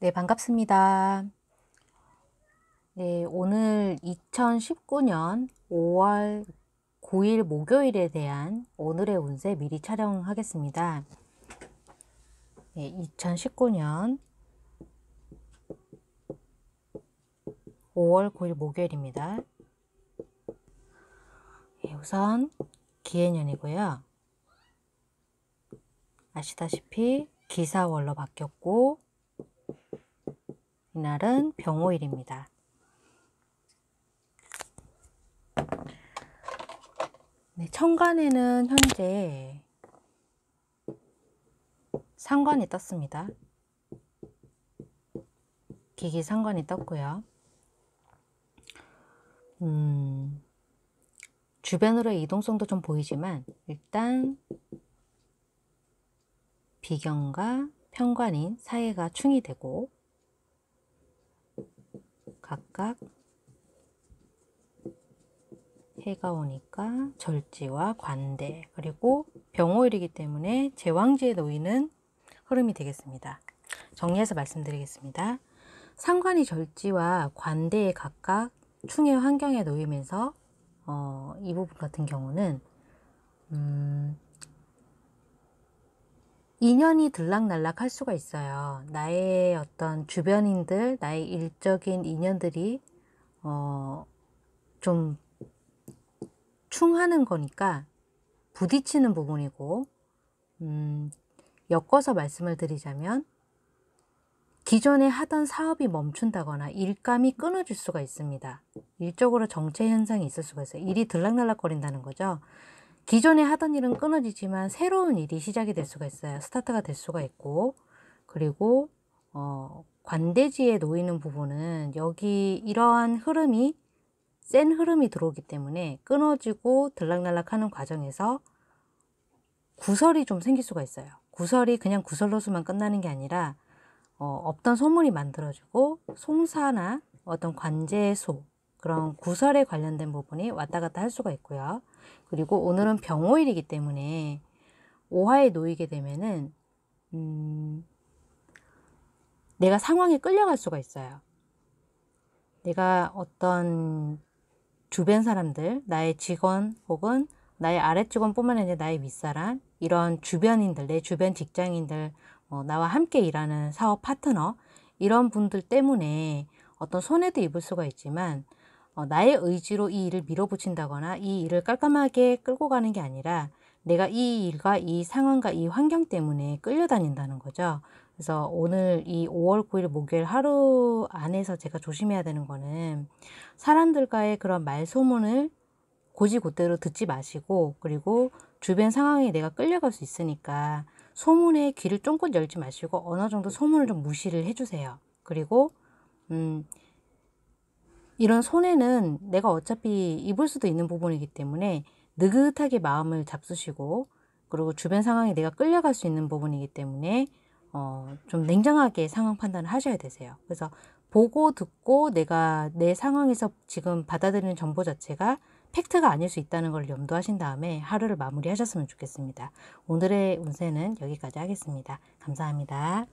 네, 반갑습니다. 네, 오늘 2019년 5월 9일 목요일에 대한 오늘의 운세 미리 촬영하겠습니다. 네, 2019년 5월 9일 목요일입니다. 네, 우선 기해년이고요. 아시다시피 기사월로 바뀌었고 이날은 병호일입니다. 네, 천간에는 현재 상관이 떴습니다. 기기 상관이 떴고요. 음, 주변으로의 이동성도 좀 보이지만 일단 비견과 편관인 사이가 충이 되고 각각 해가 오니까 절지와 관대 그리고 병호일이기 때문에 제왕지에 놓이는 흐름이 되겠습니다. 정리해서 말씀드리겠습니다. 상관이 절지와 관대에 각각 충의 환경에 놓이면서 어, 이 부분 같은 경우는 음, 인연이 들락날락 할 수가 있어요. 나의 어떤 주변인들, 나의 일적인 인연들이, 어, 좀 충하는 거니까 부딪히는 부분이고, 음, 엮어서 말씀을 드리자면, 기존에 하던 사업이 멈춘다거나 일감이 끊어질 수가 있습니다. 일적으로 정체 현상이 있을 수가 있어요. 일이 들락날락 거린다는 거죠. 기존에 하던 일은 끊어지지만 새로운 일이 시작이 될 수가 있어요. 스타트가 될 수가 있고 그리고 어, 관대지에 놓이는 부분은 여기 이러한 흐름이 센 흐름이 들어오기 때문에 끊어지고 들락날락하는 과정에서 구설이 좀 생길 수가 있어요. 구설이 그냥 구설로서만 끝나는 게 아니라 어, 없던 소문이 만들어지고 송사나 어떤 관제소 그런 구설에 관련된 부분이 왔다 갔다 할 수가 있고요. 그리고 오늘은 병호일이기 때문에 오화에 놓이게 되면은 음, 내가 상황에 끌려갈 수가 있어요. 내가 어떤 주변 사람들, 나의 직원 혹은 나의 아래 직원뿐만 아니라 나의 윗사람, 이런 주변인들, 내 주변 직장인들, 뭐 나와 함께 일하는 사업 파트너, 이런 분들 때문에 어떤 손해도 입을 수가 있지만 어, 나의 의지로 이 일을 밀어붙인다거나 이 일을 깔끔하게 끌고 가는 게 아니라 내가 이 일과 이 상황과 이 환경 때문에 끌려다닌다는 거죠. 그래서 오늘 이 5월 9일 목요일 하루 안에서 제가 조심해야 되는 거는 사람들과의 그런 말소문을 고지고대로 듣지 마시고 그리고 주변 상황에 내가 끌려갈 수 있으니까 소문에 귀를 쫑긋 열지 마시고 어느 정도 소문을 좀 무시를 해주세요. 그리고 음 이런 손해는 내가 어차피 입을 수도 있는 부분이기 때문에 느긋하게 마음을 잡수시고 그리고 주변 상황에 내가 끌려갈 수 있는 부분이기 때문에 어, 좀 냉정하게 상황 판단을 하셔야 되세요. 그래서 보고 듣고 내가 내 상황에서 지금 받아들이는 정보 자체가 팩트가 아닐 수 있다는 걸 염두하신 다음에 하루를 마무리하셨으면 좋겠습니다. 오늘의 운세는 여기까지 하겠습니다. 감사합니다.